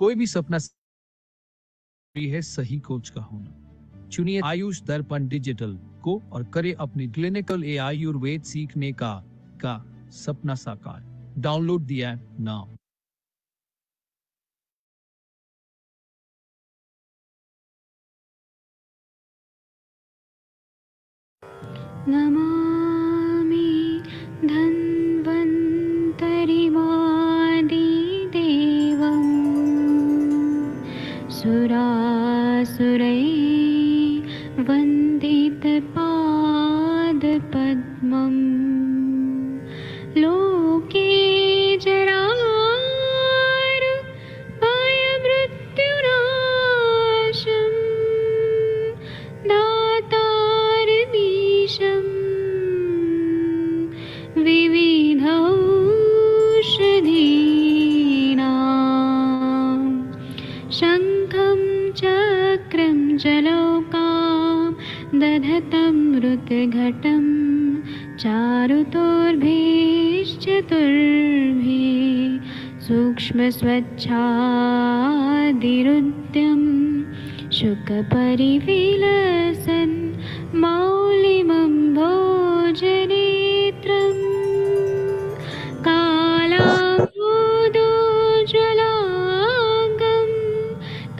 कोई भी सपना है सही कोच का होना चुनिए आयुष दर्पण डिजिटल को और करे अपने क्लिनिकल ए आयुर्वेद सीखने का का सपना साकार डाउनलोड दिया नाउ नमो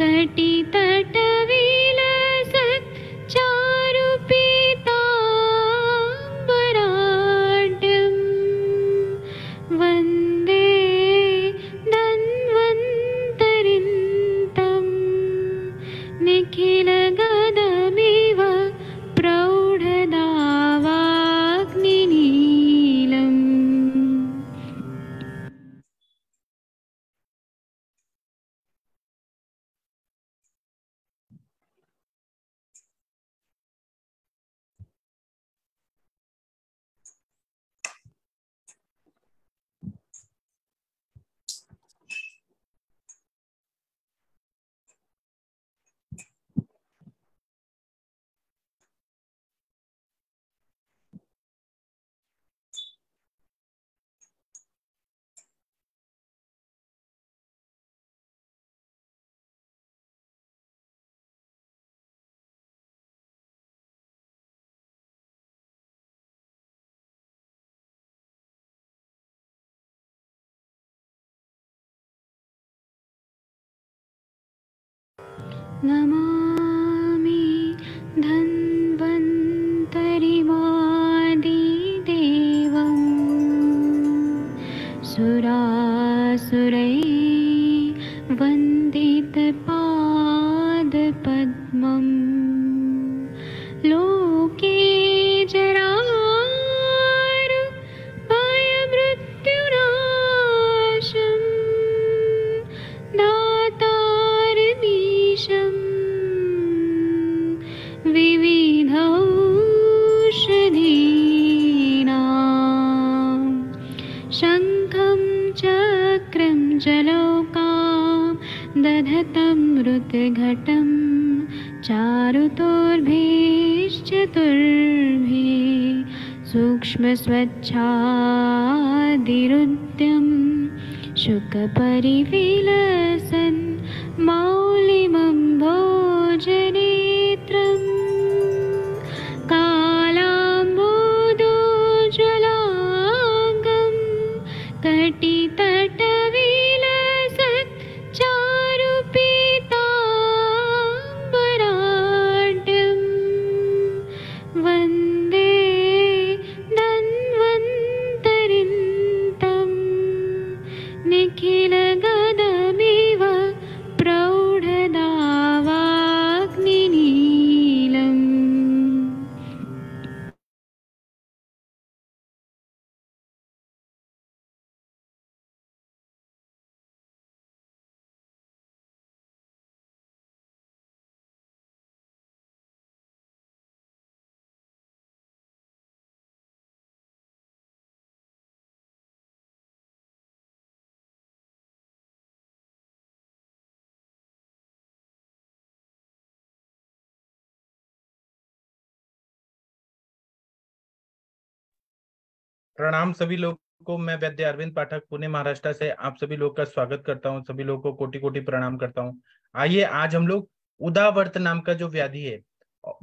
ఒకటి 那么。प्रणाम सभी लोग को मैं वैद्य अरविंद पाठक पुणे महाराष्ट्र से आप सभी लोग का स्वागत करता हूँ सभी लोगों को कोटि कोटि प्रणाम करता हूँ आइए आज हम लोग उदावर्त नाम का जो व्याधि है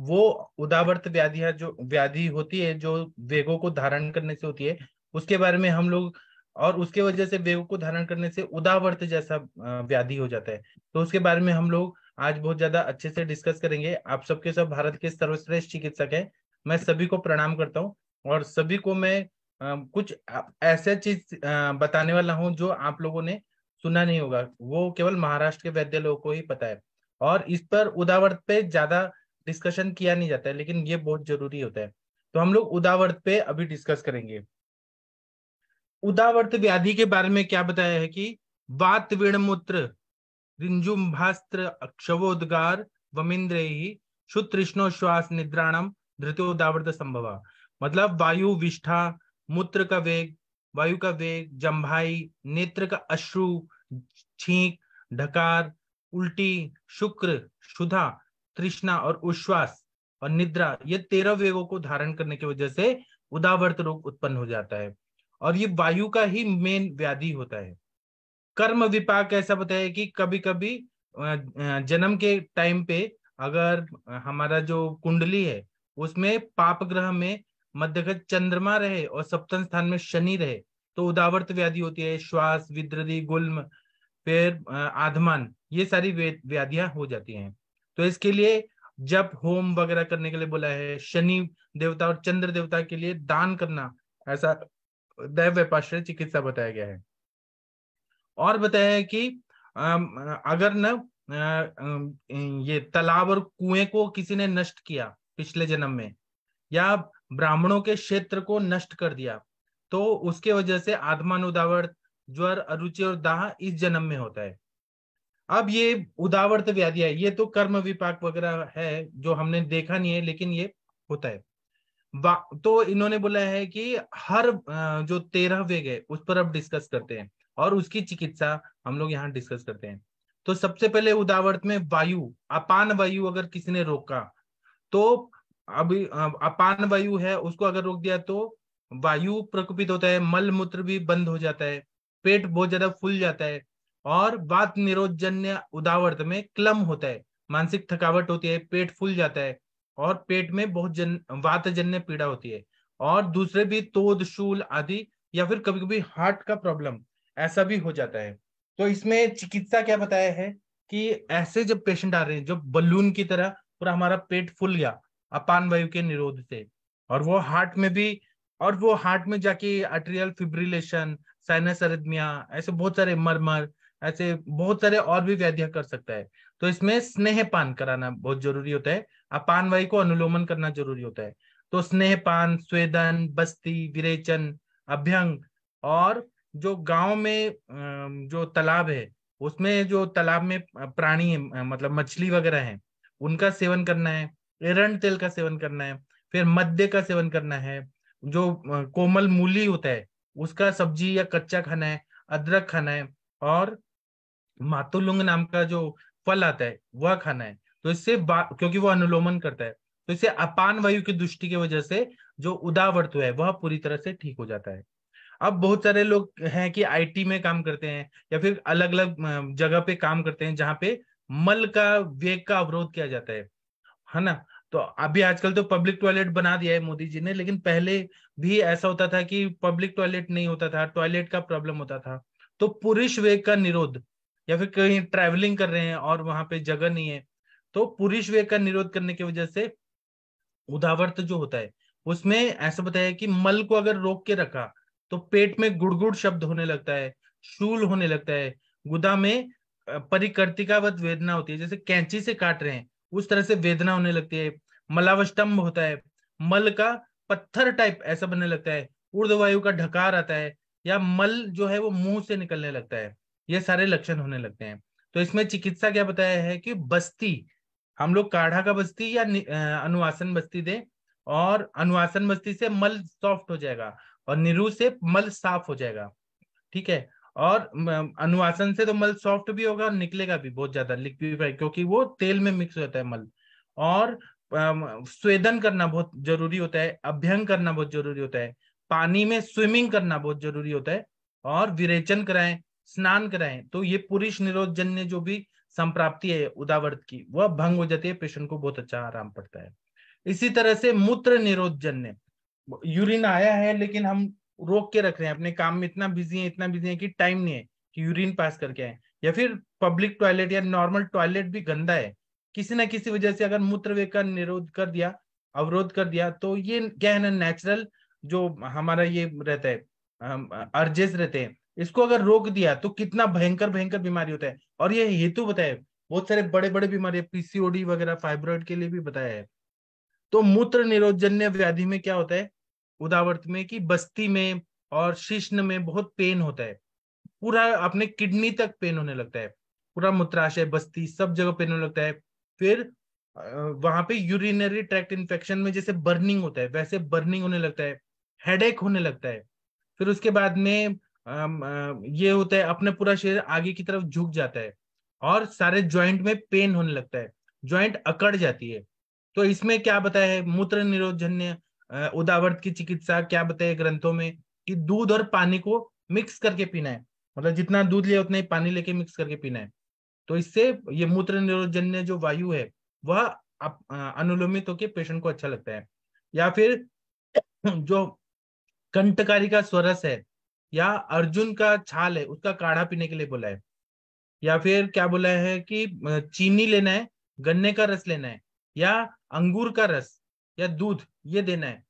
वो उदावर्त व्याधि है जो व्याधि होती है जो वेगो को धारण करने से होती है उसके बारे में हम लोग और उसके वजह से वेगो को धारण करने से उदावर्त जैसा व्याधि हो जाता है तो उसके बारे में हम लोग आज बहुत ज्यादा अच्छे से डिस्कस करेंगे आप सबके सब भारत के सर्वश्रेष्ठ चिकित्सक है मैं सभी को प्रणाम करता हूँ और सभी को मैं कुछ ऐसे चीज बताने वाला हूँ जो आप लोगों ने सुना नहीं होगा वो केवल महाराष्ट्र के वैद्य लोगों को ही पता है और इस पर उदावर्त पे ज्यादा डिस्कशन किया नहीं जाता है लेकिन ये बहुत जरूरी होता है तो हम लोग उदावर्त पे अभी डिस्कस करेंगे उदावर्त व्याधि के बारे में क्या बताया है कि वात विणमूत्र रिंजुम भास्त्र अक्षवोदगार वमिंद्र ही श्वास निद्राणम धृतोदावर्त संभव मतलब वायु विष्ठा मूत्र का वेग वायु का वेग जम्भाई नेत्र का अश्रु छींक ढकार उल्टी शुक्र क्षुधा तृष्णा और उश्वास और निद्रा ये तेरह वेगों को धारण करने की वजह से उदावर्त रोग उत्पन्न हो जाता है और ये वायु का ही मेन व्याधि होता है कर्म विपाक ऐसा बताया कि कभी कभी जन्म के टाइम पे अगर हमारा जो कुंडली है उसमें पाप ग्रह में मध्यगत चंद्रमा रहे और सप्तम स्थान में शनि रहे तो उदावर्त व्याधि होती है श्वास विद्रदि गुल्म फिर आधमान ये सारी व्याधियां हो जाती हैं तो इसके लिए जब होम वगैरह करने के लिए बोला है शनि देवता और चंद्र देवता के लिए दान करना ऐसा दैव व्यापाश्रय चिकित्सा बताया गया है और बताया है कि अगर न ये तालाब और कुएं को किसी ने नष्ट किया पिछले जन्म में या ब्राह्मणों के क्षेत्र को नष्ट कर दिया तो उसके वजह से उदावर्त ज्वर अरुचि और दाह इस जन्म में होता है अब ये उदावर्त तो है ये तो कर्म विपाक वगैरह है जो हमने देखा नहीं है लेकिन ये होता है तो इन्होंने बोला है कि हर जो तेरह वेग है उस पर अब डिस्कस करते हैं और उसकी चिकित्सा हम लोग यहाँ डिस्कस करते हैं तो सबसे पहले उदावर्त में वायु अपान वायु अगर किसी ने रोका तो अभी अपान वायु है उसको अगर रोक दिया तो वायु प्रकोपित होता है मल मूत्र भी बंद हो जाता है पेट बहुत ज्यादा फूल जाता है और वात निरोजन्य उदावर्त में क्लम होता है मानसिक थकावट होती है पेट फूल जाता है और पेट में बहुत जन वातजन्य पीड़ा होती है और दूसरे भी तोद शूल आदि या फिर कभी कभी हार्ट का प्रॉब्लम ऐसा भी हो जाता है तो इसमें चिकित्सा क्या बताया है कि ऐसे जब पेशेंट आ रहे हैं जो बलून की तरह पूरा हमारा पेट फूल गया अपान वायु के निरोध से और वो हार्ट में भी और वो हार्ट में जाके अट्रियल फिब्रिलेशन साइनस अरिदमिया ऐसे बहुत सारे मरमर ऐसे बहुत सारे और भी व्याधियां कर सकता है तो इसमें स्नेह पान कराना बहुत जरूरी होता है अपान वायु को अनुलोमन करना जरूरी होता है तो स्नेह पान स्वेदन बस्ती विरेचन अभ्यंग और जो गांव में जो तालाब है उसमें जो तालाब में प्राणी है मतलब मछली वगैरह है उनका सेवन करना है एरण तेल का सेवन करना है फिर मध्य का सेवन करना है जो कोमल मूली होता है उसका सब्जी या कच्चा खाना है अदरक खाना है और मातुलुंग नाम का जो फल आता है वह खाना है तो इससे क्योंकि वो अनुलोमन करता है तो इससे अपान वायु की दृष्टि की वजह से जो उदावर्त है वह पूरी तरह से ठीक हो जाता है अब बहुत सारे लोग हैं कि आईटी में काम करते हैं या फिर अलग अलग जगह पे काम करते हैं जहाँ पे मल का वेग का अवरोध किया जाता है है ना तो अभी आजकल तो पब्लिक टॉयलेट बना दिया है मोदी जी ने लेकिन पहले भी ऐसा होता था कि पब्लिक टॉयलेट नहीं होता था टॉयलेट का प्रॉब्लम होता था तो पुरुष वेग का निरोध या फिर कहीं ट्रैवलिंग कर रहे हैं और वहां पे जगह नहीं है तो पुरुष वेग का निरोध करने की वजह से उदावर्त जो होता है उसमें ऐसा बताया कि मल को अगर रोक के रखा तो पेट में गुड़गुड़ शब्द होने लगता है शूल होने लगता है गुदा में परिकर्तिकावत वेदना होती है जैसे कैंची से काट रहे हैं उस तरह से वेदना होने लगती है मलावस्तंभ होता है मल का पत्थर टाइप ऐसा बनने लगता है उर्धवायु का ढकार आता है या मल जो है वो मुंह से निकलने लगता है ये सारे लक्षण होने लगते हैं तो इसमें चिकित्सा क्या बताया है कि बस्ती हम लोग काढ़ा का बस्ती या अनुवासन बस्ती दे और अनुवासन बस्ती से मल सॉफ्ट हो जाएगा और निरु से मल साफ हो जाएगा ठीक है और अनुवासन से तो मल सॉफ्ट भी होगा और निकलेगा भी बहुत ज्यादा लिक्विफाई क्योंकि वो तेल में मिक्स होता है मल और स्वेदन करना बहुत जरूरी होता है अभ्यंग करना बहुत जरूरी होता है पानी में स्विमिंग करना बहुत जरूरी होता है और विरेचन कराएं स्नान कराएं तो ये पुरुष निरोजन्य जो भी संप्राप्ति है उदावर्त की वह भंग हो जाती है पेशेंट को बहुत अच्छा आराम पड़ता है इसी तरह से मूत्र निरोजन्य यूरिन आया है लेकिन हम रोक के रख रहे हैं अपने काम में इतना बिजी है इतना बिजी है कि टाइम नहीं है कि यूरिन पास करके आए या फिर पब्लिक टॉयलेट या नॉर्मल टॉयलेट भी गंदा है किसी ना किसी वजह से अगर मूत्र वे का निरोध कर दिया अवरोध कर दिया तो ये क्या है ना नेचुरल जो हमारा ये रहता है अर्जेस रहते हैं इसको अगर रोक दिया तो कितना भयंकर भयंकर बीमारी होता है और ये हेतु बताए बहुत सारे बड़े बड़े बीमारी पीसीओडी वगैरह फाइब्रॉइड के लिए भी बताया है तो मूत्र निरोधजन्य व्याधि में क्या होता है उदावर्त में कि बस्ती में और शिश्न में बहुत पेन होता है पूरा अपने किडनी तक पेन होने लगता है पूरा मूत्राशय बस्ती सब जगह पेन होने लगता है फिर वहां पे यूरिनरी ट्रैक्ट इन्फेक्शन में जैसे बर्निंग होता है वैसे बर्निंग होने लगता है हेडेक होने लगता है फिर उसके बाद में ये होता है अपने पूरा शरीर आगे की तरफ झुक जाता है और सारे ज्वाइंट में पेन होने लगता है ज्वाइंट अकड़ जाती है तो इसमें क्या बताया है मूत्र निरोधजन्य उदावर्त की चिकित्सा क्या बताए ग्रंथों में कि दूध और पानी को मिक्स करके पीना है मतलब जितना दूध लिया उतना ही पानी लेके मिक्स करके पीना है तो इससे ये मूत्र निरोजन्य जो वायु है वह अनुलोमित होके पेशेंट को अच्छा लगता है या फिर जो कंटकारी का स्वरस है या अर्जुन का छाल है उसका काढ़ा पीने के लिए बोला है या फिर क्या बोला है कि चीनी लेना है गन्ने का रस लेना है या अंगूर का रस या दूध ये देना है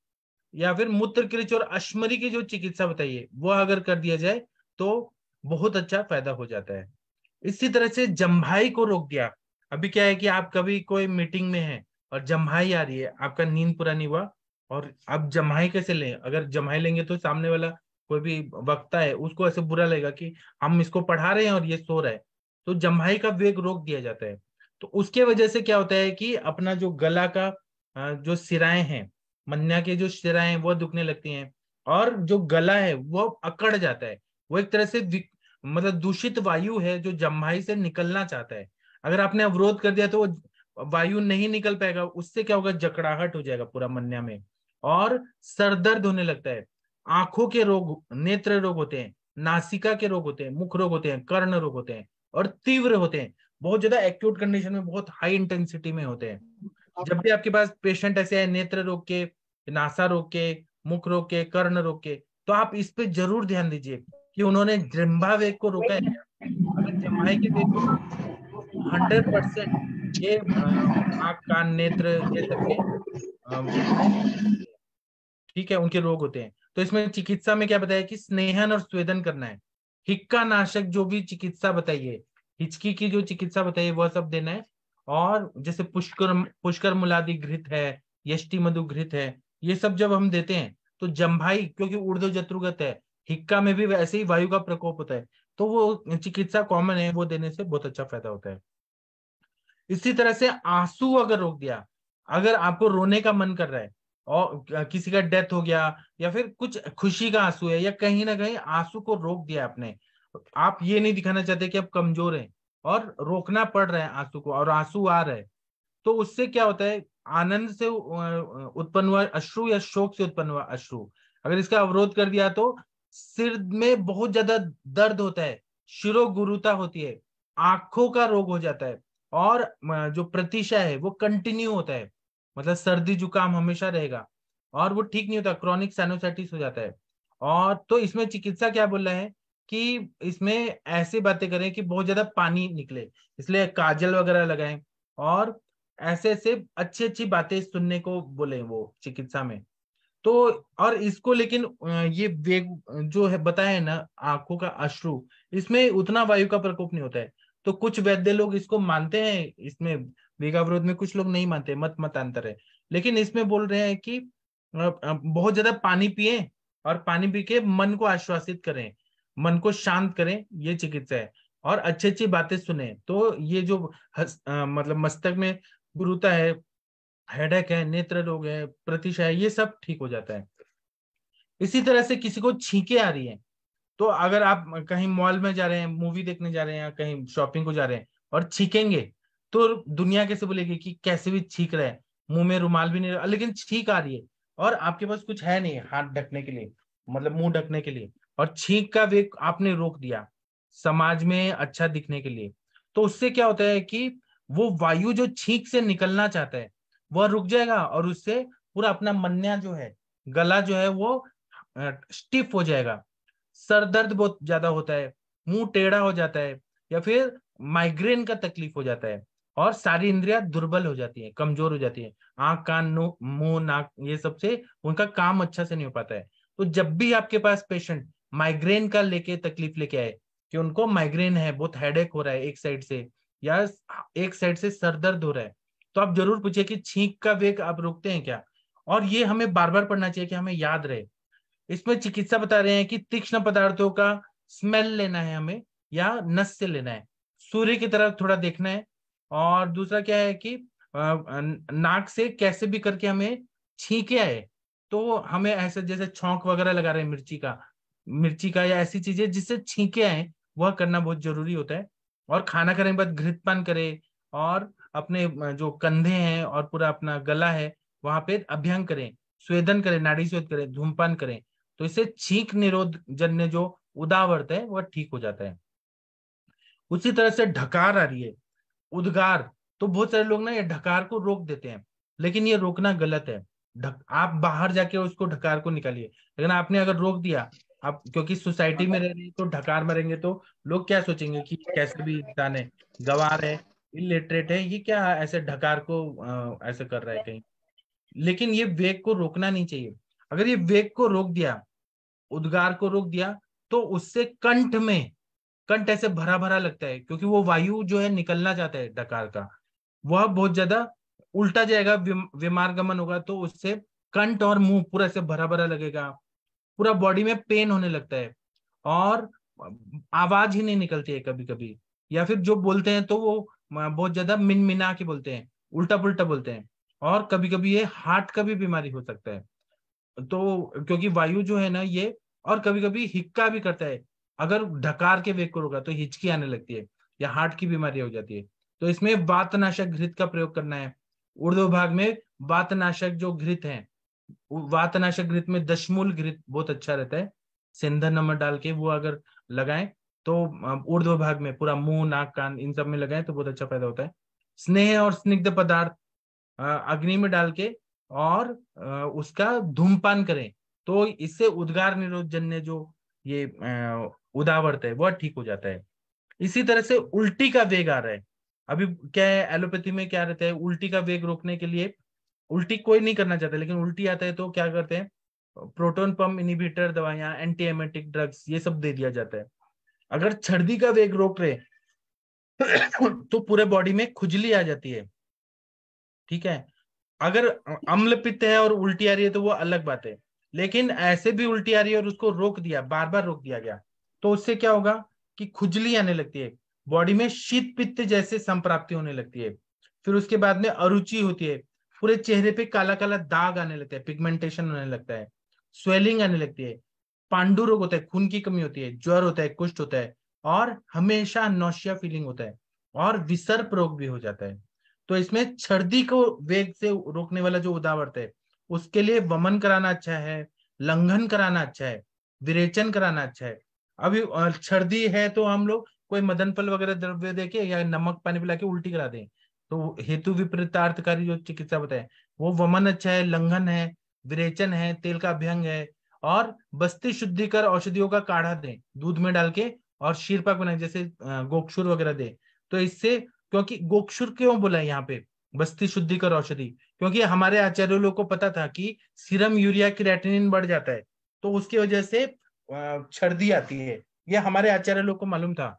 या फिर मूत्र क्रिच और अश्मरी की जो चिकित्सा बताइए वो अगर कर दिया जाए तो बहुत अच्छा फायदा हो जाता है इसी तरह से जम्भाई को रोक दिया अभी क्या है कि आप कभी कोई मीटिंग में है और जम्भाई आ रही है आपका नींद पूरा नहीं हुआ और आप जम्हाई कैसे लें अगर जम्हाई लेंगे तो सामने वाला कोई भी वक्ता है उसको ऐसे बुरा लगेगा कि हम इसको पढ़ा रहे हैं और ये सो रहा है तो जम्हाई का वेग रोक दिया जाता है तो उसके वजह से क्या होता है कि अपना जो गला का जो सिराएं हैं मन्या के जो सिराएं हैं वो दुखने लगती हैं और जो गला है वो अकड़ जाता है वो एक तरह से मतलब दूषित वायु है जो जम्भाई से निकलना चाहता है अगर आपने अवरोध कर दिया तो वो वायु नहीं निकल पाएगा उससे क्या होगा जकड़ाहट हो जाएगा पूरा मन्या में और सर दर्द होने लगता है आंखों के रोग नेत्र रोग होते हैं नासिका के रोग होते हैं मुख रोग होते हैं कर्ण रोग होते हैं और तीव्र होते हैं बहुत ज्यादा एक्यूट कंडीशन में बहुत हाई इंटेंसिटी में होते हैं जब भी आपके पास पेशेंट ऐसे है नेत्र रोग के नासा रोग के मुख रोग के कर्ण रोग के तो आप इस पे जरूर ध्यान दीजिए कि उन्होंने जिम्बा वेग को रोका है के वेग को हंड्रेड परसेंट ये आँख कान नेत्र ये के ठीक है उनके रोग होते हैं तो इसमें चिकित्सा में क्या बताया कि स्नेहन और स्वेदन करना है हिक्का नाशक जो भी चिकित्सा बताइए हिचकी की जो चिकित्सा बताइए वह सब देना है और जैसे पुष्कर पुष्कर मुलादि घृत है यष्टि मधु घृत है ये सब जब हम देते हैं तो जम्भाई क्योंकि उर्दो जत्रुगत है हिक्का में भी वैसे ही वायु का प्रकोप होता है तो वो चिकित्सा कॉमन है वो देने से बहुत अच्छा फायदा होता है इसी तरह से आंसू अगर रोक दिया अगर आपको रोने का मन कर रहा है और किसी का डेथ हो गया या फिर कुछ खुशी का आंसू है या कहीं ना कहीं आंसू को रोक दिया आपने आप ये नहीं दिखाना चाहते कि आप कमजोर हैं और रोकना पड़ रहा है आंसू को और आंसू आ रहे तो उससे क्या होता है आनंद से उत्पन्न हुआ अश्रु या शोक से उत्पन्न हुआ अश्रु अगर इसका अवरोध कर दिया तो सिर में बहुत ज्यादा दर्द होता है शिरो गुरुता होती है आंखों का रोग हो जाता है और जो प्रतिशा है वो कंटिन्यू होता है मतलब सर्दी जुकाम हमेशा रहेगा और वो ठीक नहीं होता क्रॉनिक सैनोसाइटिस हो जाता है और तो इसमें चिकित्सा क्या बोल रहा है कि इसमें ऐसी बातें करें कि बहुत ज्यादा पानी निकले इसलिए काजल वगैरह लगाएं और ऐसे ऐसे अच्छी अच्छी बातें सुनने को बोले वो चिकित्सा में तो और इसको लेकिन ये वेग जो है बताया ना आंखों का अश्रु इसमें उतना वायु का प्रकोप नहीं होता है तो कुछ वैद्य लोग इसको मानते हैं इसमें वेगावरोध में कुछ लोग नहीं मानते मत मतांतर है लेकिन इसमें बोल रहे हैं कि बहुत ज्यादा पानी पिए और पानी पी के मन को आश्वासित करें मन को शांत करें ये चिकित्सा है और अच्छी अच्छी बातें सुने तो ये जो हस, आ, मतलब मस्तक में गुरुता है हेडेक है नेत्र रोग है प्रतिशा है ये सब ठीक हो जाता है इसी तरह से किसी को छींके आ रही है तो अगर आप कहीं मॉल में जा रहे हैं मूवी देखने जा रहे हैं या कहीं शॉपिंग को जा रहे हैं और छींकेंगे तो दुनिया कैसे बोलेगी कि कैसे भी छींक रहे हैं मुंह में रुमाल भी नहीं लेकिन छींक आ रही है और आपके पास कुछ है नहीं हाथ ढकने के लिए मतलब मुंह ढकने के लिए और छींक का वेग आपने रोक दिया समाज में अच्छा दिखने के लिए तो उससे क्या होता है कि वो वायु जो छींक से निकलना चाहता है वह रुक जाएगा और उससे पूरा अपना मन्या जो है गला जो है वो स्टिफ हो जाएगा सर दर्द बहुत ज्यादा होता है मुंह टेढ़ा हो जाता है या फिर माइग्रेन का तकलीफ हो जाता है और सारी इंद्रिया दुर्बल हो जाती है कमजोर हो जाती है आंख कान मुंह नाक ये सबसे उनका काम अच्छा से नहीं हो पाता है तो जब भी आपके पास पेशेंट माइग्रेन का लेके तकलीफ लेके आए कि उनको माइग्रेन है बहुत हेडेक हो रहा है एक साइड से या एक साइड से सर दर्द हो रहा है तो आप जरूर पूछिए कि छींक का वेग आप रोकते हैं क्या और ये हमें बार बार पढ़ना चाहिए कि हमें याद रहे इसमें चिकित्सा बता रहे हैं कि तीक्ष्ण पदार्थों का स्मेल लेना है हमें या नस से लेना है सूर्य की तरफ थोड़ा देखना है और दूसरा क्या है कि नाक से कैसे भी करके हमें छींके आए तो हमें ऐसे जैसे छोंक वगैरह लगा रहे हैं मिर्ची का मिर्ची का या ऐसी चीजें जिससे छींके आए वह करना बहुत जरूरी होता है और खाना करने के बाद घृतपान करे और अपने जो कंधे हैं और पूरा अपना गला है वहां पे अभ्यंग करें स्वेदन करें नाड़ी स्वेद करें धूमपान करें तो इससे छींक निरोध जन्य जो उदावर्त है वह ठीक हो जाता है उसी तरह से ढकार आ रही है उद्गार तो बहुत सारे लोग ना ये ढकार को रोक देते हैं लेकिन ये रोकना गलत है ढक आप बाहर जाके उसको ढकार को निकालिए लेकिन आपने अगर रोक दिया अब क्योंकि सोसाइटी में हाँ। रह रही तो ढकार में रहेंगे तो लोग क्या सोचेंगे कि कैसे भी इंसान है गवार है इलिटरेट है ये क्या ऐसे ढकार को ऐसे कर रहा है कहीं लेकिन ये वेग को रोकना नहीं चाहिए अगर ये वेग को रोक दिया उद्गार को रोक दिया तो उससे कंठ में कंठ ऐसे भरा भरा लगता है क्योंकि वो वायु जो है निकलना चाहता है डकार का वह बहुत ज्यादा उल्टा जाएगा विमार्गमन होगा तो उससे कंठ और मुंह पूरा ऐसे भरा भरा लगेगा पूरा बॉडी में पेन होने लगता है और आवाज ही नहीं निकलती है कभी कभी या फिर जो बोलते हैं तो वो बहुत ज्यादा मिन मिना के बोलते हैं उल्टा पुलटा बोलते हैं और कभी कभी ये हार्ट का भी बीमारी हो सकता है तो क्योंकि वायु जो है ना ये और कभी कभी हिक्का भी करता है अगर ढकार के वेग होगा तो हिचकी आने लगती है या हार्ट की बीमारी हो जाती है तो इसमें वातनाशक घृत का प्रयोग करना है उर्दू भाग में वातनाशक जो घृत है वातनाशक घृत में दशमूल घृत बहुत अच्छा रहता है सिंधन नमक डाल के वो अगर लगाए तो ऊर्ध्व भाग में पूरा मुंह नाक कान इन सब में लगाए तो बहुत अच्छा फायदा होता है स्नेह और स्निग्ध पदार्थ अग्नि में डाल के और उसका धूमपान करें तो इससे उद्गार निरोधजन्य जो ये उदावर्त है वह ठीक हो जाता है इसी तरह से उल्टी का वेग आ रहा है अभी क्या है एलोपैथी में क्या रहता है उल्टी का वेग रोकने के लिए उल्टी कोई नहीं करना चाहता लेकिन उल्टी आता है तो क्या करते हैं प्रोटोन पंप इनिबिटर दवाइयां एंटीएमेटिक ड्रग्स ये सब दे दिया जाता है अगर छर्दी का वेग रोक रहे तो पूरे बॉडी में खुजली आ जाती है ठीक है अगर अम्ल पित्त है और उल्टी आ रही है तो वो अलग बात है लेकिन ऐसे भी उल्टी आ रही है और उसको रोक दिया बार बार रोक दिया गया तो उससे क्या होगा कि खुजली आने लगती है बॉडी में शीत पित्त जैसे संप्राप्ति होने लगती है फिर उसके बाद में अरुचि होती है पूरे चेहरे पे काला काला दाग आने लगता है पिगमेंटेशन होने लगता है स्वेलिंग आने लगती है पांडु रोग होता है खून की कमी होती है ज्वर होता है कुष्ठ होता है और हमेशा नौशिया फीलिंग होता है और विसर्प रोग भी हो जाता है तो इसमें छर्दी को वेग से रोकने वाला जो उदावर्त है उसके लिए वमन कराना अच्छा है लंघन कराना अच्छा है विरेचन कराना अच्छा है अभी छर्दी है तो हम लोग कोई मदन फल वगैरह द्रव्य देके या नमक पानी पिला के उल्टी करा दें तो हेतु विपरीतार्थकारी जो चिकित्सा बताए वो वमन अच्छा है लंघन है विरेचन है तेल का अभ्यंग है और बस्ती शुद्धि कर औषधियों का काढ़ा दें दूध में डाल के और शीरपाक बनाए जैसे गोक्षुर वगैरह दें तो इससे क्योंकि गोक्षुर क्यों बोला यहाँ पे बस्ती शुद्धि कर औषधि क्योंकि हमारे आचार्य लोग को पता था कि सीरम यूरिया की रेटिनिन बढ़ जाता है तो उसकी वजह से छर्दी आती है यह हमारे आचार्य लोग को मालूम था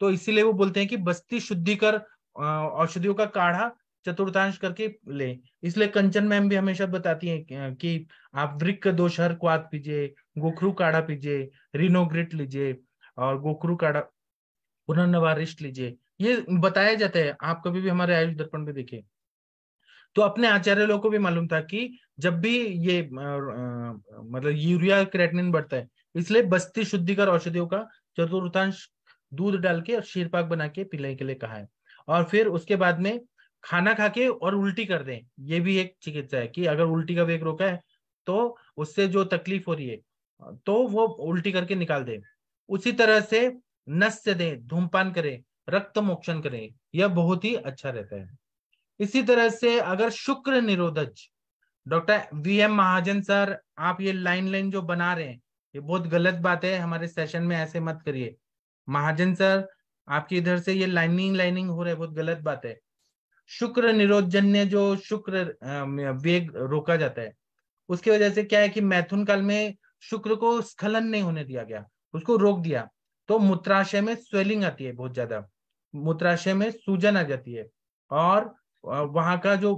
तो इसीलिए वो बोलते हैं कि बस्ती शुद्धि कर औषधियों का काढ़ा चतुर्थांश करके ले इसलिए कंचन मैम भी हमेशा बताती हैं कि आप वृक्ष दोषहर क्वाद पीजिए गोखरू काढ़ा पीजिए रिनोग्रिट लीजिए और गोखरू काढ़ा पुनर्नवारिष्ट लीजिए ये बताया जाता है आप कभी भी हमारे आयुष दर्पण में देखे तो अपने आचार्य लोगों को भी मालूम था कि जब भी ये मतलब यूरिया क्रेटनिन बढ़ता है इसलिए बस्ती शुद्धिकर औषधियों का चतुर्थांश दूध डाल के और शीरपाक बना के पिलाने के लिए कहा है और फिर उसके बाद में खाना खा के और उल्टी कर दें ये भी एक चिकित्सा है कि अगर उल्टी का वेग रोका है तो उससे जो तकलीफ हो रही है तो वो उल्टी करके निकाल दें उसी तरह से नस्य दें धूमपान करें रक्त मोक्षण करें यह बहुत ही अच्छा रहता है इसी तरह से अगर शुक्र निरोधज doctor V M Mahajan sir आप ये लाइन लाइन जो बना रहे हैं ये बहुत गलत बात है हमारे सेशन में ऐसे मत करिए महाजन सर आपके इधर से ये लाइनिंग लाइनिंग हो रहा है बहुत गलत बात है शुक्र निरोधजन्य जो शुक्र वेग रोका जाता है उसकी वजह से क्या है कि मैथुन काल में शुक्र को स्खलन नहीं होने दिया गया उसको रोक दिया तो मूत्राशय में स्वेलिंग आती है बहुत ज्यादा मूत्राशय में सूजन आ जाती है और वहां का जो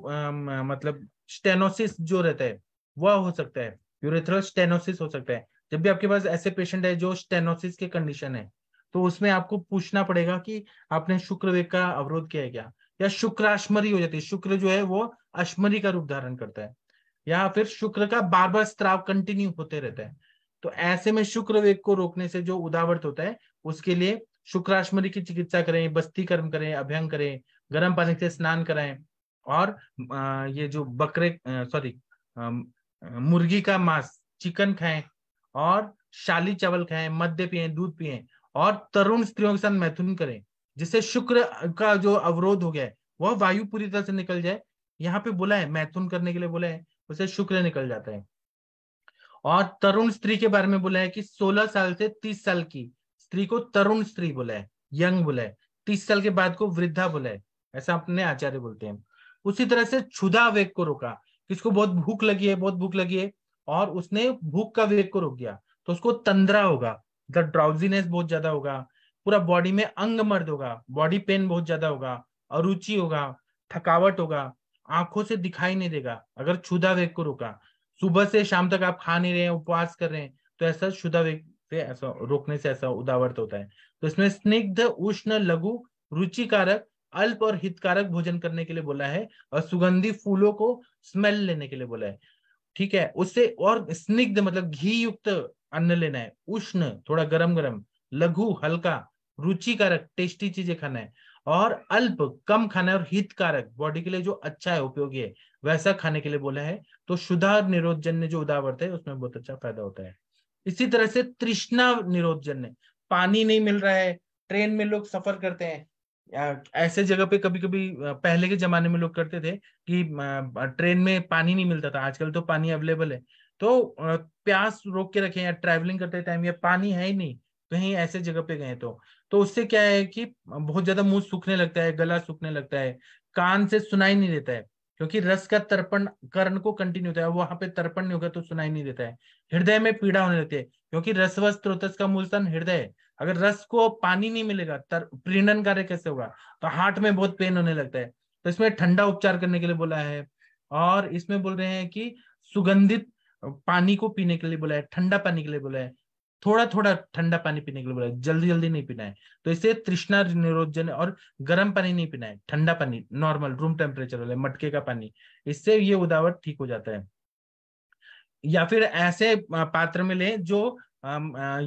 मतलब स्टेनोसिस जो रहता है वह हो सकता है यूरेथ्रल स्टेनोसिस हो सकता है जब भी आपके पास ऐसे पेशेंट है जो स्टेनोसिस के कंडीशन है तो उसमें आपको पूछना पड़ेगा कि आपने शुक्रवेग का अवरोध किया है क्या या शुक्र अश्मरी हो जाती है शुक्र जो है वो अश्मरी का रूप धारण करता है या फिर शुक्र का बार बार स्त्राव कंटिन्यू होते रहता है तो ऐसे में शुक्र वेग को रोकने से जो उदावर्त होता है उसके लिए शुक्राश्मरी की चिकित्सा करें बस्ती कर्म करें अभ्यंग करें गर्म पानी से स्नान कराएं और ये जो बकरे सॉरी मुर्गी का मांस चिकन खाएं और शाली चावल खाएं मद्य पिए दूध पिए और तरुण स्त्रियों के साथ मैथुन करें जिससे शुक्र का जो अवरोध हो गया है वह वायु पूरी तरह से निकल जाए यहाँ पे बोला है मैथुन करने के लिए बोला है उसे शुक्र निकल जाता है और तरुण स्त्री के बारे में बोला है कि 16 साल से 30 साल की स्त्री को तरुण स्त्री बोला है यंग बोला है 30 साल के बाद को वृद्धा बोला है ऐसा अपने आचार्य बोलते हैं उसी तरह से क्षुधा वेग को रोका किसको बहुत भूख लगी है बहुत भूख लगी है और उसने भूख का वेग को रोक दिया तो उसको तंद्रा होगा मतलब ड्राउजीनेस बहुत ज्यादा होगा पूरा बॉडी में अंग मर्द होगा बॉडी पेन बहुत ज्यादा होगा अरुचि होगा थकावट होगा आंखों से दिखाई नहीं देगा अगर क्षुदा वेग को रोका सुबह से शाम तक आप खा नहीं रहे हैं उपवास कर रहे हैं तो ऐसा क्षुदा वेग से ऐसा रोकने से ऐसा उदावर्त होता है तो इसमें स्निग्ध उष्ण लघु रुचिकारक अल्प और हितकारक भोजन करने के लिए बोला है और सुगंधी फूलों को स्मेल लेने के लिए बोला है ठीक है उससे और स्निग्ध मतलब घी युक्त अन्न लेना है उष्ण थोड़ा गरम गरम लघु हल्का रुचिकारक टेस्टी चीजें खाना है और अल्प कम खाना है और हितकारक बॉडी के लिए जो अच्छा है उपयोगी है वैसा खाने के लिए बोला है तो सुधार निरोधजन्य जो उदावर्त है उसमें बहुत अच्छा फायदा होता है इसी तरह से तृष्णा निरोधजन्य पानी नहीं मिल रहा है ट्रेन में लोग सफर करते हैं ऐसे जगह पे कभी कभी पहले के जमाने में लोग करते थे कि ट्रेन में पानी नहीं मिलता था आजकल तो पानी अवेलेबल है तो प्यास रोक के रखें या ट्रैवलिंग करते टाइम या पानी है ही नहीं कहीं तो ऐसे जगह पे गए तो तो उससे क्या है कि बहुत ज्यादा मुंह सूखने लगता है गला सूखने लगता है कान से सुनाई नहीं देता है क्योंकि रस का तर्पण कर्ण को कंटिन्यू होता है वहां पे तर्पण नहीं होगा तो सुनाई नहीं देता है हृदय में पीड़ा होने लगती है क्योंकि रस व का मूल स्थान हृदय है अगर रस को पानी नहीं मिलेगा तर प्रीणन कार्य कैसे होगा तो हार्ट में बहुत पेन होने लगता है तो इसमें ठंडा उपचार करने के लिए बोला है और इसमें बोल रहे हैं कि सुगंधित पानी को पीने के लिए बोला है ठंडा पानी के लिए बोला है थोड़ा थोड़ा ठंडा पानी पीने के लिए बोला है जल्दी जल्दी नहीं पीना है तो इसे तृष्णा निरोजन और गर्म पानी नहीं पीना है ठंडा पानी नॉर्मल रूम टेम्परेचर वाले मटके का पानी इससे ये उदावट ठीक हो जाता है या फिर ऐसे पात्र में ले जो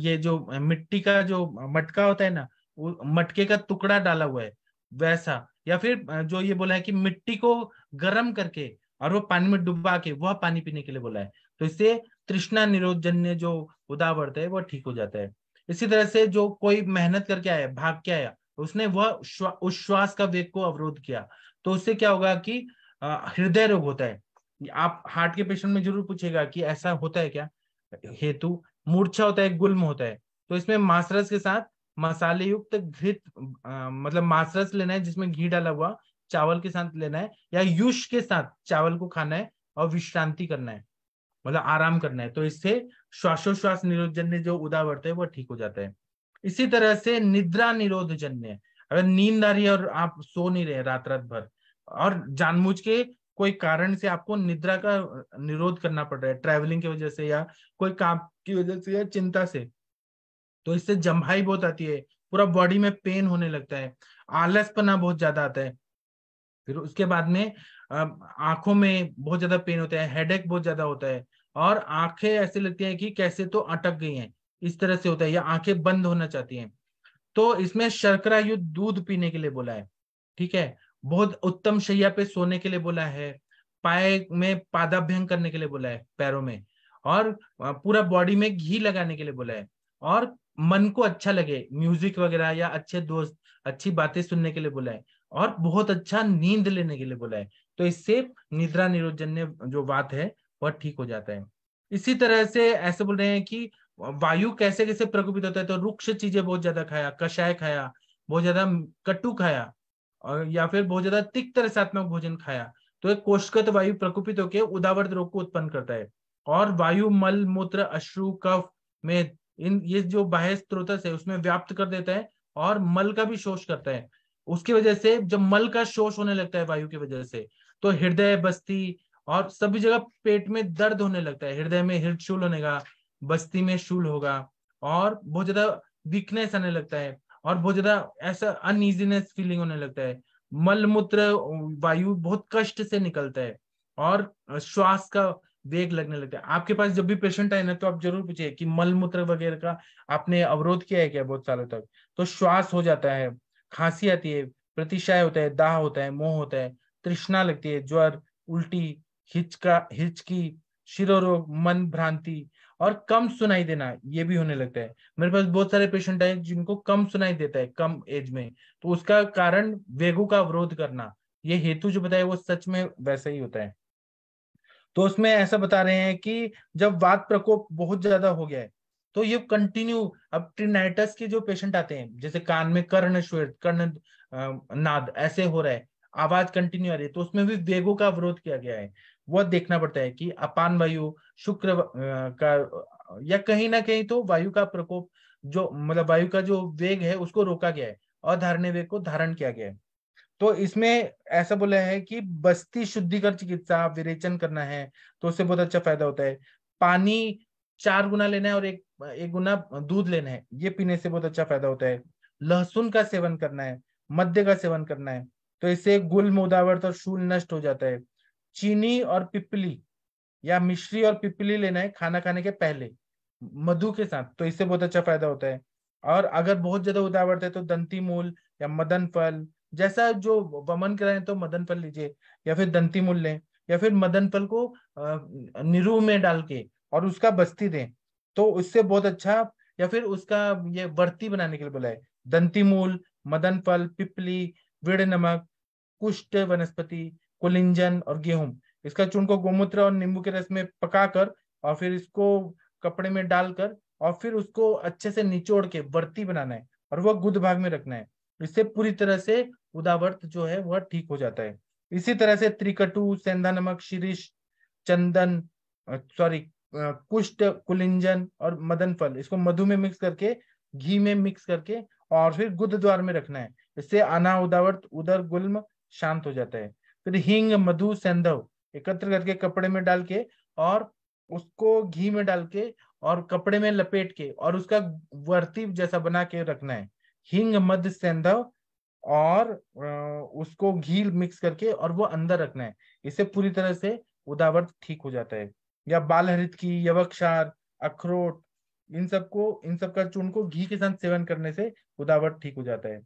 ये जो मिट्टी का जो मटका होता है ना मटके का टुकड़ा डाला हुआ है वैसा या फिर जो ये बोला है कि मिट्टी को गर्म करके और वो पानी में डुबा के वह पानी पीने के लिए बोला है तो इससे तृष्णा निरोधजन्य जो उदावर्त है वह ठीक हो जाता है इसी तरह से जो कोई मेहनत करके आया भाग के आया उसने वह उस श्वास का वेग को अवरोध किया तो उससे क्या होगा कि हृदय रोग होता है आप हार्ट के पेशेंट में जरूर पूछेगा कि ऐसा होता है क्या हेतु मूर्छा होता है गुल्म होता है तो इसमें मासरस के साथ मसाले युक्त घृत मतलब मासरस लेना है जिसमें घी डाला हुआ चावल के साथ लेना है या युष के साथ चावल को खाना है और विश्रांति करना है मतलब आराम करना है तो इससे श्वासोश्वास निरोधजन्य जो उदावर्त है वो ठीक हो जाता है इसी तरह से निद्रा निरोधजन्य अगर नींद आ रही है और आप सो नहीं रहे रात रात भर और जानबूझ के कोई कारण से आपको निद्रा का निरोध करना पड़ रहा है ट्रैवलिंग की वजह से या कोई काम की वजह से या चिंता से तो इससे जम्भाई बहुत आती है पूरा बॉडी में पेन होने लगता है आलसपना बहुत ज्यादा आता है फिर उसके बाद में आंखों में बहुत ज्यादा पेन होता है हेडेक बहुत ज्यादा होता है और आंखें ऐसे लगती हैं कि कैसे तो अटक गई हैं इस तरह से होता है या आंखें बंद होना चाहती हैं तो इसमें शर्करा युद्ध दूध पीने के लिए बोला है ठीक है बहुत उत्तम शैया पे सोने के लिए बोला है पाए में पादाभ्यंग करने के लिए बोला है पैरों में और पूरा बॉडी में घी लगाने के लिए बोला है और मन को अच्छा लगे म्यूजिक वगैरह या अच्छे दोस्त अच्छी बातें सुनने के लिए बोला है और बहुत अच्छा नींद लेने के लिए बोला है तो इससे निद्रा निरोजन जो बात है वह ठीक हो जाता है इसी तरह से ऐसे बोल रहे हैं कि वायु कैसे कैसे प्रकोपित होता है तो रुक्ष चीजें बहुत ज्यादा खाया कषाय खाया बहुत ज्यादा कट्टू खाया और या फिर बहुत ज्यादा तिक्त रसात्मक भोजन खाया तो एक कोशगत वायु प्रकोपित होकर उदावर रोग को उत्पन्न करता है और वायु मल मूत्र अश्रु कफ में इन ये जो बाह्य स्त्रोत है उसमें व्याप्त कर देता है और मल का भी शोष करता है उसकी वजह से जब मल का शोष होने लगता है वायु की वजह से तो हृदय बस्ती और सभी जगह पेट में दर्द होने लगता है हृदय में हृदय शूल होने का बस्ती में शूल होगा और बहुत ज्यादा वीकनेस आने लगता है और बहुत ज्यादा ऐसा अनइजीनेस फीलिंग होने लगता है मल मूत्र वायु बहुत कष्ट से निकलता है और श्वास का वेग लगने लगता है आपके पास जब भी पेशेंट आए ना तो आप जरूर पूछिए कि मल मूत्र वगैरह का आपने अवरोध किया है क्या बहुत सालों तक तो श्वास हो जाता है खांसी आती है प्रतिशय होता है दाह होता है मोह होता है तृष्णा लगती है ज्वर उल्टी हिचका हिचकी शिरोरोग मन भ्रांति और कम सुनाई देना ये भी होने लगता है मेरे पास बहुत सारे पेशेंट आए जिनको कम सुनाई देता है कम एज में तो उसका कारण वेगु का अवरोध करना ये हेतु जो बताया वो सच में वैसा ही होता है तो उसमें ऐसा बता रहे हैं कि जब वात प्रकोप बहुत ज्यादा हो गया है तो ये कंटिन्यू अब ट्रिनाइटस के जो पेशेंट आते हैं जैसे कान में कर्ण श्वेत कर्ण नाद ऐसे हो रहा है आवाज कंटिन्यू आ रही है तो उसमें भी वेगो का अवरोध किया गया है वह देखना पड़ता है कि अपान वायु शुक्र का या कहीं ना कहीं तो वायु का प्रकोप जो मतलब वायु का जो वेग है उसको रोका गया है और अधारण्य वेग को धारण किया गया है तो इसमें ऐसा बोला है कि बस्ती शुद्धिकर चिकित्सा विरेचन करना है तो उससे बहुत अच्छा फायदा होता है पानी चार गुना लेना है और एक एक गुना दूध लेना है ये पीने से बहुत अच्छा फायदा होता है लहसुन का सेवन करना है मध्य का सेवन करना है तो इससे गुल मोदावर्त और शूल नष्ट हो जाता है चीनी और पिपली या मिश्री और पिपली लेना है खाना खाने के पहले मधु के साथ तो इससे बहुत अच्छा फायदा होता है और अगर बहुत ज्यादा उदावट है तो दंती मूल या मदन फल जैसा जो वमन कराएं तो मदन फल लीजिए या फिर दंती मूल लें या फिर मदन फल को निरू में डाल के और उसका बस्ती दें तो उससे बहुत अच्छा या फिर उसका ये वर्ती बनाने के लिए बोला है दंती मूल मदन फल पिपली वेड़ नमक कुष्ठ वनस्पति कुलिंजन और गेहूं इसका चून को गोमूत्र और नींबू के रस में पकाकर और फिर इसको कपड़े में डालकर और फिर उसको अच्छे से निचोड़ के वर्ती बनाना है और वह गुद भाग में रखना है इससे पूरी तरह से उदावर्त जो है वह ठीक हो जाता है इसी तरह से त्रिकटु सेंधा नमक शीरीष चंदन सॉरी कुष्ट कुलिंजन और मदन फल इसको मधु में मिक्स करके घी में मिक्स करके और फिर गुद द्वार में रखना है इससे अना उदावर्त उदर गुल्म शांत हो जाता है फिर हिंग मधु सेंधव एकत्र करके कपड़े में डाल के और उसको घी में डाल के और कपड़े में लपेट के और उसका वर्ती जैसा बना के रखना है हिंग मध सेंधव और उसको घी मिक्स करके और वो अंदर रखना है इससे पूरी तरह से उदावर्त ठीक हो जाता है या बाल हरित की यवक्षार अखरोट इन सबको इन सब चूर्ण को घी के साथ सेवन करने से उदावर्त ठीक हो जाता है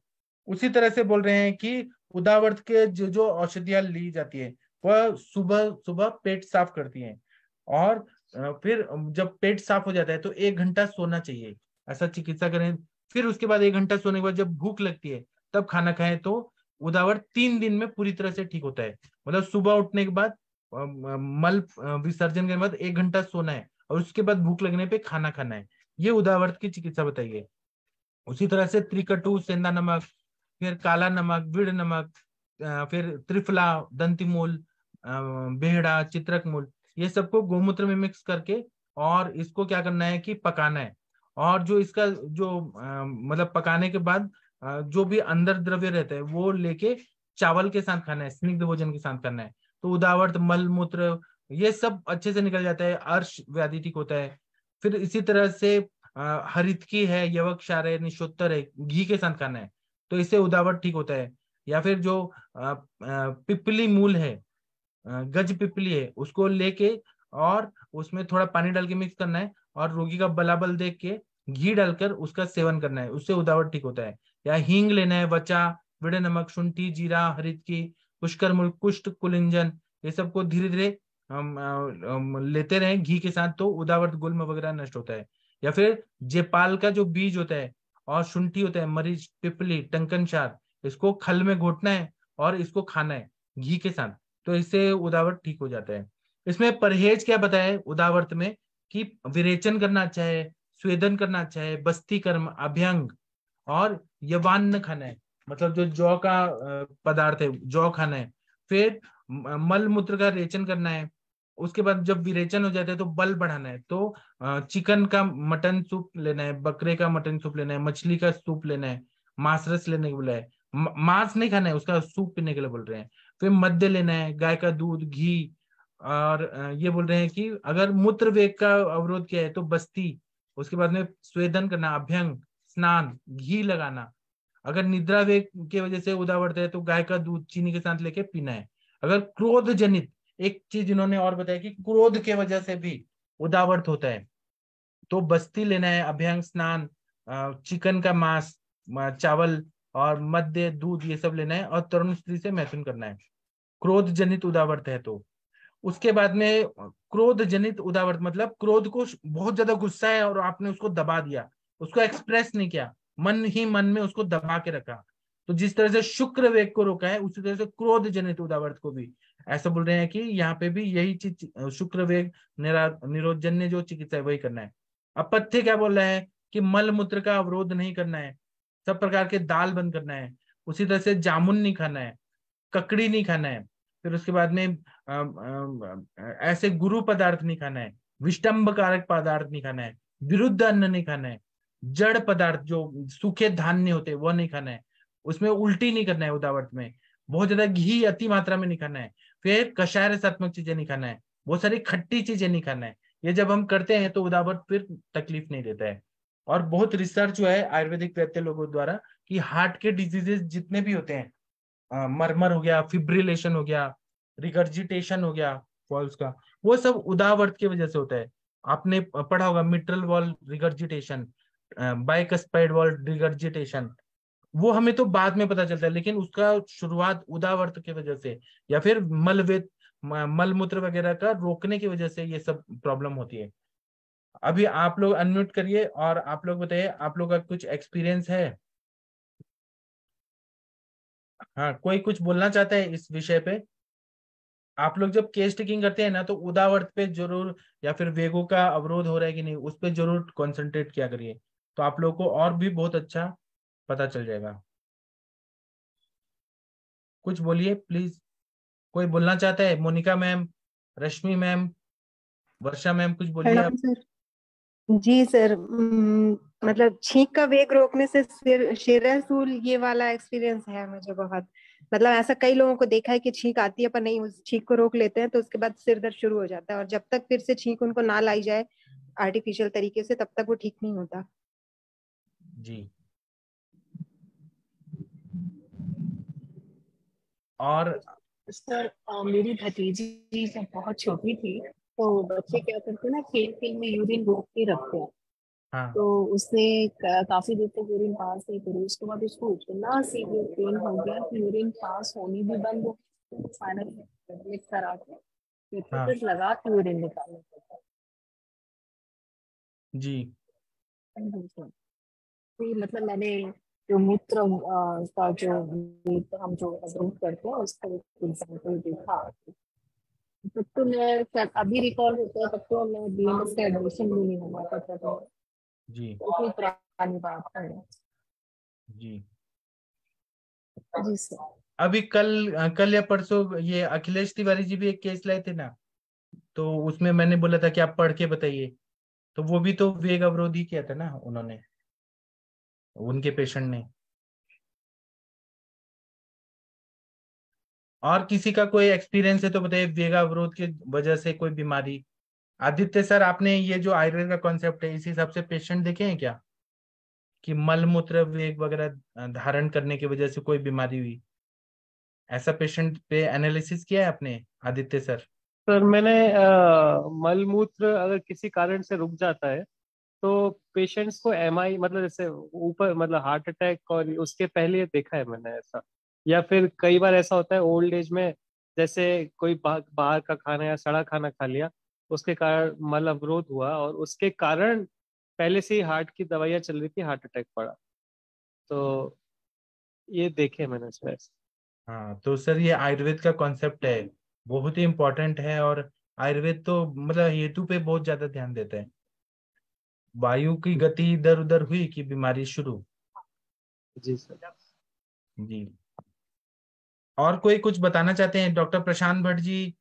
उसी तरह से बोल रहे हैं कि उदावर्त के जो जो औषधियां ली जाती है वह सुबह सुबह पेट साफ करती है और फिर जब पेट साफ हो जाता है तो एक घंटा सोना चाहिए ऐसा चिकित्सा करें फिर उसके बाद एक घंटा सोने के बाद जब भूख लगती है तब खाना खाएं तो उदावर्त तीन दिन में पूरी तरह से ठीक होता है मतलब सुबह उठने के बाद मल विसर्जन करने के बाद एक घंटा सोना है और उसके बाद भूख लगने पे खाना खाना है ये उदावर्त की चिकित्सा बताइए उसी तरह से त्रिकटू सेंधा नमक फिर काला नमक बीड़ नमक फिर त्रिफला दंती मूल बेहड़ा चित्रक मूल ये सबको गोमूत्र में मिक्स करके और इसको क्या करना है कि पकाना है और जो इसका जो मतलब पकाने के बाद जो भी अंदर द्रव्य रहता है वो लेके चावल के साथ खाना है स्निग्ध भोजन के साथ करना है तो उदावर्त मल मूत्र ये सब अच्छे से निकल जाता है अर्श व्याधि ठीक होता है फिर इसी तरह से हरित की है यवक्षार है निशोत्तर है घी के साथ खाना है तो इससे उदावट ठीक होता है या फिर जो पिपली मूल है गज पिपली है उसको लेके और उसमें थोड़ा पानी डाल के मिक्स करना है और रोगी का बलाबल देख के घी डालकर उसका सेवन करना है उससे उदावट ठीक होता है या हींग लेना है वचा विड़े नमक शुंठी जीरा हरित की पुष्कर मूल कुष्ट कुलिंजन ये सबको धीरे धीरे लेते रहे घी के साथ तो उदावट गुलम वगैरह नष्ट होता है या फिर जेपाल का जो बीज होता है और शुंठी होता है मरीच पिपली शार इसको खल में घोटना है और इसको खाना है घी के साथ तो इससे उदावर ठीक हो जाता है इसमें परहेज क्या बताया उदावर्त में कि विरेचन करना चाहे अच्छा स्वेदन करना चाहे अच्छा बस्ती कर्म अभ्यंग और यवान्न खाना है मतलब जो जौ का पदार्थ है जौ खाना है फिर मल मूत्र का रेचन करना है उसके बाद जब विरेचन हो जाता है तो बल बढ़ाना है तो चिकन का मटन सूप लेना है बकरे का मटन सूप लेना है मछली का सूप लेना है मांस रस लेने के बोला है मांस नहीं खाना है उसका सूप पीने के लिए बोल रहे हैं फिर मध्य लेना है गाय का दूध घी और ये बोल रहे हैं कि अगर मूत्र वेग का अवरोध किया है तो बस्ती उसके बाद में स्वेदन करना अभ्यंग स्नान घी लगाना अगर निद्रा वेग की वजह से उदावरता है तो गाय का दूध चीनी के साथ लेके पीना है अगर क्रोध जनित एक चीज इन्होंने और बताया कि क्रोध के वजह से भी उदावर्त होता है तो बस्ती लेना है अभ्यंग स्नान चिकन का मांस चावल और मध्य दूध ये सब लेना है और तरुण स्त्री से मैथुन करना है क्रोध जनित उदावर्त है तो उसके बाद में क्रोध जनित उदावर्त मतलब क्रोध को बहुत ज्यादा गुस्सा है और आपने उसको दबा दिया उसको एक्सप्रेस नहीं किया मन ही मन में उसको दबा के रखा तो जिस तरह से शुक्र वेग को रोका है उसी तरह से क्रोध जनित उदावर्त को भी ऐसा बोल रहे हैं कि यहाँ पे भी यही चीज शुक्र वेग निरोजन ने जो चिकित्सा है वही करना है अपथ्य क्या बोल रहा है कि मल मूत्र का अवरोध नहीं करना है सब प्रकार के दाल बंद करना है उसी तरह से जामुन नहीं खाना है ककड़ी नहीं खाना है फिर उसके बाद में आ, आ, आ, ऐसे गुरु पदार्थ नहीं खाना है विष्टम्ब कारक पदार्थ नहीं खाना है विरुद्ध अन्न नहीं खाना है जड़ पदार्थ जो सूखे धान्य होते वह नहीं खाना है उसमें उल्टी नहीं करना है उदावर्त में बहुत ज्यादा घी अति मात्रा में नहीं खाना है फिर कशारसात्मक चीजें नहीं खाना है वो सारी खट्टी चीजें नहीं खाना है ये जब हम करते हैं तो उदावर फिर तकलीफ नहीं देता है और बहुत रिसर्च हुआ है आयुर्वेदिक वैद्य लोगों द्वारा कि हार्ट के डिजीजेस जितने भी होते हैं आ, मरमर हो गया फिब्रिलेशन हो गया रिगर्जिटेशन हो गया वॉल्स का वो सब उदावर्त की वजह से होता है आपने पढ़ा होगा mitral valve regurgitation bicuspid valve regurgitation वो हमें तो बाद में पता चलता है लेकिन उसका शुरुआत उदावर्त की वजह से या फिर मलवेद मलमूत्र वगैरह का रोकने की वजह से ये सब प्रॉब्लम होती है अभी आप लोग अनम्यूट करिए और आप लोग बताइए आप लोग का कुछ एक्सपीरियंस है हाँ कोई कुछ बोलना चाहता है इस विषय पे आप लोग जब केस टेकिंग करते हैं ना तो उदावर्त पे जरूर या फिर वेगो का अवरोध हो रहा है कि नहीं उस पर जरूर कॉन्सेंट्रेट किया करिए तो आप लोग को और भी बहुत अच्छा पता चल जाएगा कुछ बोलिए प्लीज कोई बोलना चाहता है Monika ma'am Rashmi ma'am Varsha ma'am कुछ बोलिए जी सर मतलब छींक का वेग रोकने से शेरसूल ये वाला एक्सपीरियंस है मुझे बहुत मतलब ऐसा कई लोगों को देखा है कि छींक आती है पर नहीं उस छींक को रोक लेते हैं तो उसके बाद सिर दर्द शुरू हो जाता है और जब तक फिर से छींक उनको ना लाई जाए आर्टिफिशियल तरीके से तब तक वो ठीक नहीं होता जी और सर मेरी भतीजी जब बहुत छोटी थी तो बच्चे क्या करते ना खेल खेल में यूरिन रोक के रखते हैं हाँ. तो उसने का, काफी देर तक यूरिन पास नहीं करी उसके बाद उसको इतना सीवियर पेन हो गया कि यूरिन पास होनी भी बंद हो फाइनल फाइनल करा के हाँ. लगा के यूरिन निकालना पड़ता जी हाँ तो मतलब मैंने जो मूत्र का जो मूत्र हम जो अवरोध करते हैं उसको एक एग्जाम्पल देखा तब तो मैं सर अभी रिकॉल होता है तब तो मैं बीएमएस का एडमिशन भी नहीं हुआ करता था तो जी इतनी पुरानी बात है जी जी सर अभी कल कल या परसों ये अखिलेश तिवारी जी भी एक केस लाए थे ना तो उसमें मैंने बोला था कि आप पढ़ के बताइए तो वो भी तो वेग अवरोधी किया था ना उन्होंने उनके पेशेंट ने और किसी का कोई एक्सपीरियंस है तो बताइए वेगा अवरोध की वजह से कोई बीमारी आदित्य सर आपने ये जो आयुर्वेद का कॉन्सेप्ट है इसी हिसाब से पेशेंट देखे हैं क्या कि मल मूत्र वेग वगैरह धारण करने की वजह से कोई बीमारी हुई ऐसा पेशेंट पे एनालिसिस किया है आपने आदित्य सर सर मैंने मलमूत्र अगर किसी कारण से रुक जाता है तो पेशेंट्स को एम मतलब जैसे ऊपर मतलब हार्ट अटैक और उसके पहले देखा है मैंने ऐसा या फिर कई बार ऐसा होता है ओल्ड एज में जैसे कोई बाहर का खाना या सड़ा खाना खा लिया उसके कारण मल मतलब अवरोध हुआ और उसके कारण पहले से ही हार्ट की दवाइयाँ चल रही थी हार्ट अटैक पड़ा तो ये देखे मैंने सर हाँ तो सर ये आयुर्वेद का कॉन्सेप्ट है बहुत ही इम्पोर्टेंट है और आयुर्वेद तो मतलब हेतु पे बहुत ज्यादा ध्यान देते हैं वायु की गति इधर उधर हुई कि बीमारी शुरू जी सर जी और कोई कुछ बताना चाहते हैं doctor Prashant Bhatt ji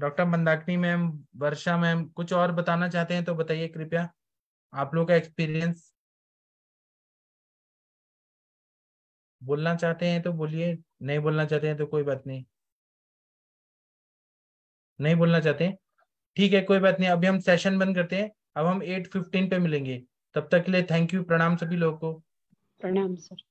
doctor Mandakini ma'am Varsha ma'am कुछ और बताना चाहते हैं तो बताइए कृपया आप लोग का एक्सपीरियंस बोलना चाहते हैं तो बोलिए नहीं बोलना चाहते हैं तो कोई बात नहीं नहीं बोलना चाहते हैं ठीक है कोई बात नहीं अभी हम सेशन बंद करते हैं अब हम एट फिफ्टीन पे मिलेंगे तब तक के लिए थैंक यू प्रणाम सभी लोगों को प्रणाम सर